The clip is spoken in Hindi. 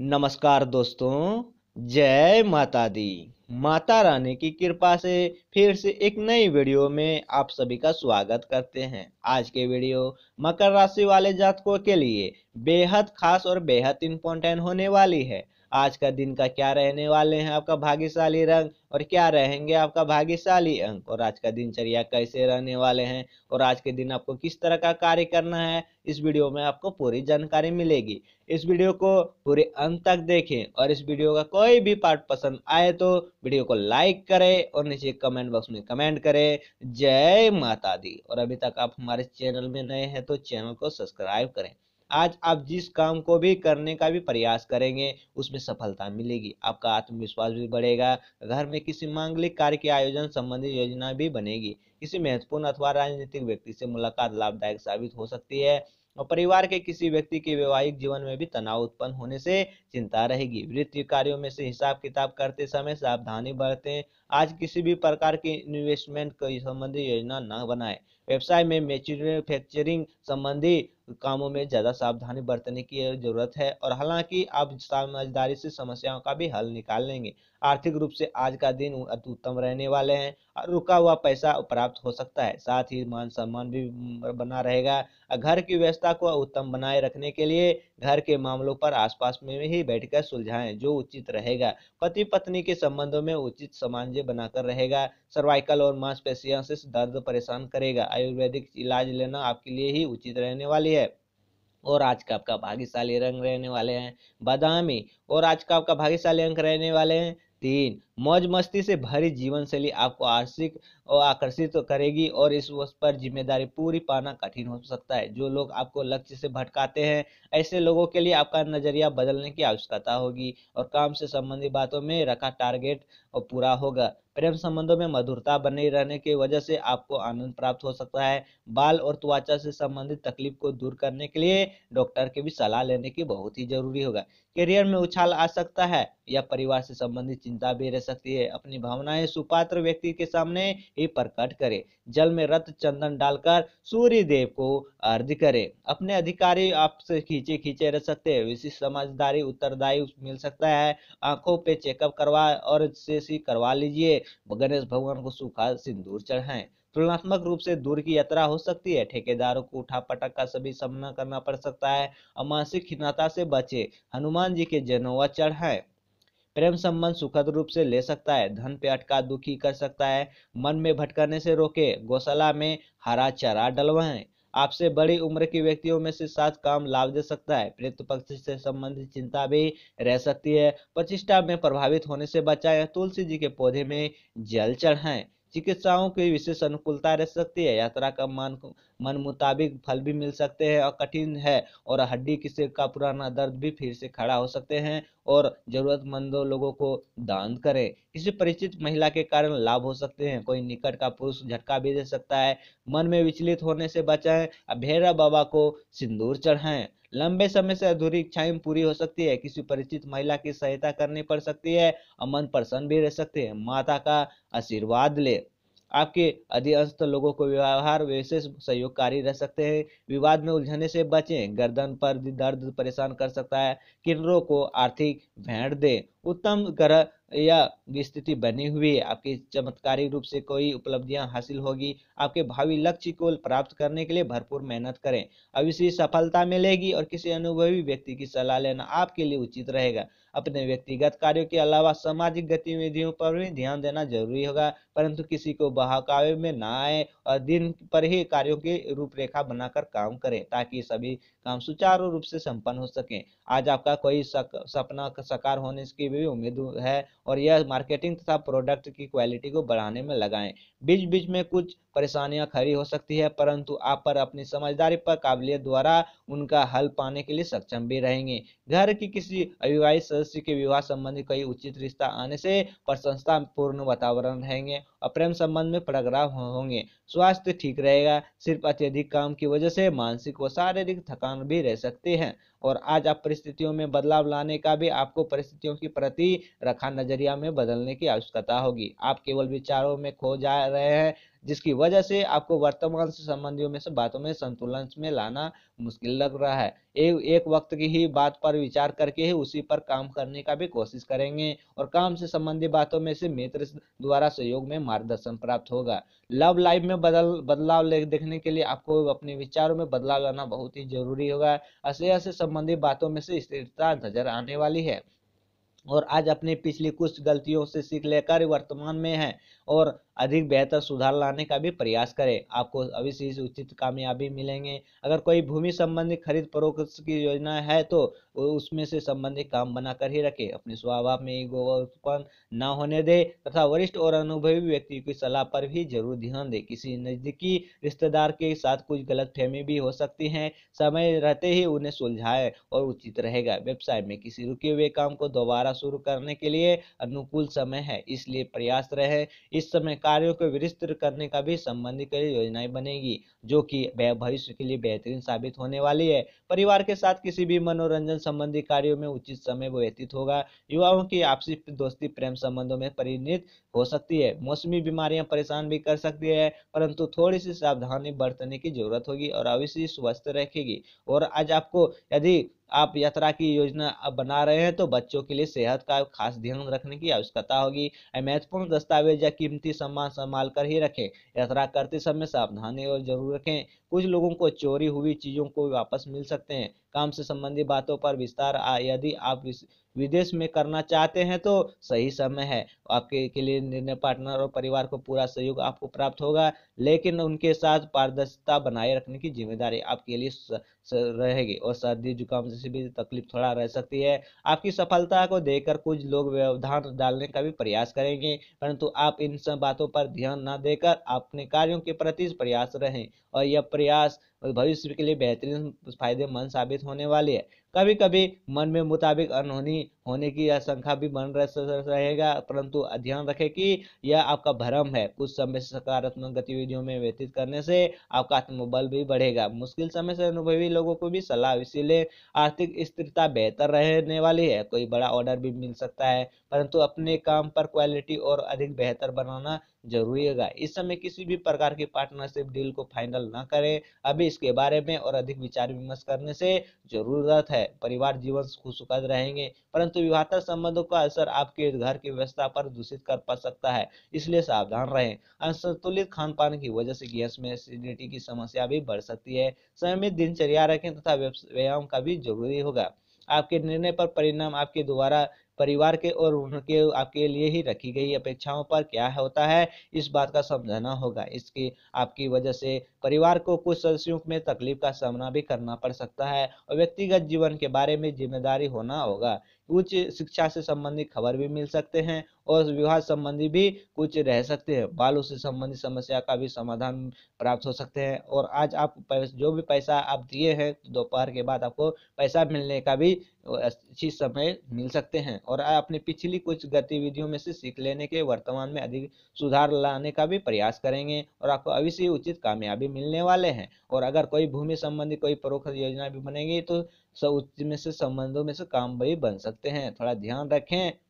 नमस्कार दोस्तों जय माता दी माता रानी की कृपा से फिर से एक नई वीडियो में आप सभी का स्वागत करते हैं आज के वीडियो मकर राशि वाले जातकों के लिए बेहद खास और बेहद इम्पोर्टेंट होने वाली है आज का दिन का क्या रहने वाले हैं आपका भाग्यशाली रंग और क्या रहेंगे आपका भाग्यशाली अंक और आज का दिनचर्या कैसे रहने वाले हैं और आज के दिन आपको किस तरह का कार्य करना है इस वीडियो में आपको पूरी जानकारी मिलेगी इस वीडियो को पूरे अंत तक देखें और इस वीडियो का कोई भी पार्ट पसंद आए तो वीडियो को लाइक करें और नीचे कमेंट बॉक्स में कमेंट करें जय माता दी और अभी तक आप हमारे चैनल में नए हैं तो चैनल को सब्सक्राइब करें आज आप जिस काम को भी करने का भी प्रयास करेंगे उसमें सफलता मिलेगी आपका आत्मविश्वास भी बढ़ेगा घर में किसी मांगलिक कार्य के आयोजन संबंधी योजना भी बनेगी किसी महत्वपूर्ण अथवा राजनीतिक व्यक्ति से मुलाकात लाभदायक साबित हो सकती है और परिवार के किसी व्यक्ति के वैवाहिक जीवन में भी तनाव उत्पन्न होने से चिंता रहेगी वित्तीय कार्यों में से हिसाब किताब करते समय सावधानी बरतें आज किसी भी प्रकार की इन्वेस्टमेंट को संबंधी योजना न बनाएं व्यवसाय में मैन्युफैक्चरिंग संबंधी कामों में ज़्यादा सावधानी बरतने की जरूरत है और हालांकि आप समझदारी से समस्याओं का भी हल निकाल लेंगे आर्थिक रूप से आज का दिन उत्तम रहने वाले हैं और रुका हुआ पैसा प्राप्त हो सकता है साथ ही मान सम्मान भी बना रहेगा घर की व्यवस्था को उत्तम बनाए रखने के लिए घर के मामलों पर आसपास में ही बैठकर सुलझाएं जो उचित रहेगा पति पत्नी के संबंधों में उचित सामान्य बनाकर रहेगा सर्वाइकल और मांसपेशियों से दर्द परेशान करेगा आयुर्वेदिक इलाज लेना आपके लिए ही उचित रहने वाली है और आज का आपका भाग्यशाली रंग रहने वाले हैं बादामी और आज का आपका भाग्यशाली अंक रहने वाले हैं तीन मौज मस्ती से भरी जीवन शैली आपको आर्थिक और आकर्षित तो करेगी और इस वर्ष पर जिम्मेदारी पूरी पाना कठिन हो सकता है जो लोग आपको लक्ष्य से भटकाते हैं ऐसे लोगों के लिए आपका नजरिया बदलने की आवश्यकता होगी और काम से संबंधित बातों में रखा टारगेट और पूरा होगा प्रेम संबंधों में मधुरता बने रहने की वजह से आपको आनंद प्राप्त हो सकता है बाल और त्वचा से संबंधित तकलीफ को दूर करने के लिए डॉक्टर की भी सलाह लेने की बहुत ही जरूरी होगा करियर में उछाल आ सकता है या परिवार से संबंधित चिंता भी रह सकती है अपनी भावनाएं सुपात्र व्यक्ति के सामने ही प्रकट करे जल में रत चंदन डालकर सूर्य देव को अर्ध करे अपने अधिकारी आपसे खींचे खींचे रह सकते हैं विशिष्ट समझदारी उत्तरदायी मिल सकता है आंखों पे चेकअप करवा और शेषी करवा लीजिए गणेश भगवान को सूखा सिंदूर चढ़ाएं तुलनात्मक रूप से दूर की यात्रा हो सकती है ठेकेदारों को उठा पटक का सभी सामना करना पड़ सकता है और मानसिक खिन्नता से बचे हनुमान जी के जनोवा चढ़ाएं प्रेम संबंध सुखद रूप से ले सकता है धन पे अटका दुखी कर सकता है मन में भटकने से रोके गौशाला में हरा चारा डलवाएं आपसे बड़ी उम्र के व्यक्तियों में से सात काम लाभ दे सकता है प्रेत पक्ष से संबंधित चिंता भी रह सकती है प्रतिष्ठा में प्रभावित होने से बचाए तुलसी जी के पौधे में जल चढ़ाएं चिकित्साओं की विशेष अनुकूलता रह सकती है यात्रा का मान मन मुताबिक फल भी मिल सकते हैं और कठिन है और हड्डी किसी का पुराना दर्द भी फिर से खड़ा हो सकते हैं और जरूरतमंदों लोगों को दान करें किसी परिचित महिला के कारण लाभ हो सकते हैं कोई निकट का पुरुष झटका भी दे सकता है मन में विचलित होने से बचाएं भैरव बाबा को सिंदूर चढ़ाएं लंबे समय से अधूरी इच्छाएं पूरी हो सकती है किसी परिचित महिला की सहायता करनी पड़ सकती है और मन प्रसन्न भी रह सकते हैं माता का आशीर्वाद ले आपके अधिकतर लोगों को व्यवहार विशेष सहयोगकारी रह सकते हैं विवाद में उलझने से बचें गर्दन पर दर्द परेशान कर सकता है किन्नरों को आर्थिक भेंट दें उत्तम ग्रह या स्थिति बनी हुई है आपकी चमत्कारी रूप से कोई उपलब्धियां हासिल होगी आपके भावी लक्ष्य को प्राप्त करने के लिए भरपूर मेहनत करें अवश्य सफलता मिलेगी और किसी अनुभवी व्यक्ति की सलाह लेना आपके लिए उचित रहेगा अपने व्यक्तिगत कार्यों के अलावा सामाजिक गतिविधियों पर भी ध्यान देना जरूरी होगा परंतु किसी को बहकावे में ना आए और दिन पर ही कार्यों की रूपरेखा बनाकर काम करें ताकि सभी काम सुचारू रूप से संपन्न हो सके आज आपका कोई सक, सपना साकार होने की भी उम्मीद है और यह मार्केटिंग तथा प्रोडक्ट की क्वालिटी को बढ़ाने में लगाएं बीच बीच में कुछ परेशानियां खड़ी हो सकती है परंतु आप पर अपनी समझदारी पर काबिलियत द्वारा उनका हल पाने के लिए सक्षम भी रहेंगे घर की किसी अविवाहित सदस्य के विवाह संबंधी कई उचित रिश्ता आने से प्रशंसा पूर्ण वातावरण रहेंगे और प्रेम संबंध में प्रगड़ाव होंगे स्वास्थ्य ठीक रहेगा सिर्फ अत्यधिक काम की वजह से मानसिक व शारीरिक थकान भी रह सकती है और आज आप परिस्थितियों में बदलाव लाने का भी आपको परिस्थितियों की प्रति रखा नजरिया में बदलने की आवश्यकता होगी आप केवल विचारों में खो जा रहे हैं जिसकी वजह से आपको वर्तमान से संबंधियों में से बातों में संतुलन में लाना मुश्किल लग रहा है ए, एक वक्त की ही बात पर विचार करके ही उसी पर काम करने का भी कोशिश करेंगे और काम से संबंधित बातों में से मित्र द्वारा सहयोग में मार्गदर्शन प्राप्त होगा लव लाइफ में बदल बदलाव देखने के लिए आपको अपने विचारों में बदलाव लाना बहुत ही जरूरी होगा ऐसे ऐसे संबंधित बातों में से स्थिरता नजर आने वाली है और आज अपनी पिछली कुछ गलतियों से सीख लेकर वर्तमान में है और अधिक बेहतर सुधार लाने का भी प्रयास करें आपको अवश्य उचित कामयाबी मिलेंगे अगर कोई भूमि संबंधी खरीद परोक्ष की योजना है तो उसमें से संबंधित काम बनाकर ही रखें अपने स्वभाव में ईगो उत्पन्न न होने दें तथा वरिष्ठ और अनुभवी व्यक्ति की सलाह पर भी जरूर ध्यान दें किसी नजदीकी रिश्तेदार के साथ कुछ गलत फहमी भी हो सकती है समय रहते ही उन्हें सुलझाए और उचित रहेगा व्यवसाय में किसी रुके हुए काम को दोबारा शुरू करने के लिए अनुकूल समय है इसलिए प्रयास रहे इस समय कार्यों को विस्तृत करने का भी संबंधित योजनाएं बनेगी जो कि भविष्य के लिए बेहतरीन साबित होने वाली है परिवार के साथ किसी भी मनोरंजन संबंधी कार्यों में उचित समय व्यतीत होगा युवाओं की आपसी दोस्ती प्रेम संबंधों में परिणित हो सकती है मौसमी बीमारियां परेशान भी कर सकती है परंतु थोड़ी सी सावधानी बरतने की जरूरत होगी और अवश्य स्वस्थ रखेगी और आज आपको यदि आप यात्रा की योजना बना रहे हैं तो बच्चों के लिए सेहत का खास ध्यान रखने की आवश्यकता होगी महत्वपूर्ण दस्तावेज या कीमती सामान संभाल कर ही रखें यात्रा करते समय सावधानी और जरूर रखें कुछ लोगों को चोरी हुई चीज़ों को वापस मिल सकते हैं काम से संबंधित बातों पर विस्तार यदि आप विदेश में करना चाहते हैं तो सही समय है आपके के लिए निर्णय पार्टनर और परिवार को पूरा सहयोग आपको प्राप्त होगा लेकिन उनके साथ पारदर्शिता बनाए रखने की जिम्मेदारी आपके लिए रहेगी और सर्दी जुकाम जैसी भी तकलीफ थोड़ा रह सकती है आपकी सफलता को देखकर कुछ लोग व्यवधान डालने का भी प्रयास करेंगे परंतु आप इन सब बातों पर ध्यान न देकर अपने कार्यों के प्रति प्रयास रहें और यह प्रयास और भविष्य के लिए बेहतरीन फायदेमंद साबित होने वाली है कभी कभी मन में मुताबिक अनहोनी होने की आशंका भी बन रहेगा परंतु ध्यान रखे कि यह आपका भ्रम है कुछ समय से सकारात्मक गतिविधियों में व्यतीत करने से आपका आत्मबल भी बढ़ेगा मुश्किल समय से अनुभवी लोगों को भी सलाह इसीलिए आर्थिक स्थिरता बेहतर रहने वाली है कोई बड़ा ऑर्डर भी मिल सकता है परंतु अपने काम पर क्वालिटी और अधिक बेहतर बनाना जरूरी होगा इस समय किसी भी प्रकार की पार्टनरशिप डील को फाइनल न करें अभी इसके बारे में और अधिक विचार विमर्श करने से जरूरत है परिवार जीवन खुशुखद रहेंगे परंतु विवाहता संबंधों का असर आपके घर की व्यवस्था पर दूषित कर पा सकता है इसलिए सावधान रहें असंतुलित खान पान की वजह से गैस में एसिडिटी की समस्या भी बढ़ सकती है नियमित दिनचर्या रखें तथा व्यायाम का भी जरूरी होगा आपके निर्णय पर परिणाम आपके द्वारा परिवार के और उनके आपके लिए ही रखी गई अपेक्षाओं पर क्या होता है इस बात का समझाना होगा इसकी आपकी वजह से परिवार को कुछ सदस्यों में तकलीफ का सामना भी करना पड़ सकता है और व्यक्तिगत जीवन के बारे में जिम्मेदारी होना होगा उच्च शिक्षा से संबंधित खबर भी मिल सकते हैं और विवाह संबंधी भी कुछ रह सकते हैं बालों से संबंधित समस्या का भी समाधान प्राप्त हो सकते हैं और आज आप जो भी पैसा आप दिए हैं तो दोपहर के बाद आपको पैसा मिलने का भी अच्छी समय मिल सकते हैं और अपने पिछली कुछ गतिविधियों में से सीख लेने के वर्तमान में अधिक सुधार लाने का भी प्रयास करेंगे और आपको अभी से उचित कामयाबी मिलने वाले हैं और अगर कोई भूमि संबंधी कोई परोक्ष योजना भी बनेगी तो उसमें से संबंधों में से काम भी बन सकते हैं थोड़ा ध्यान रखें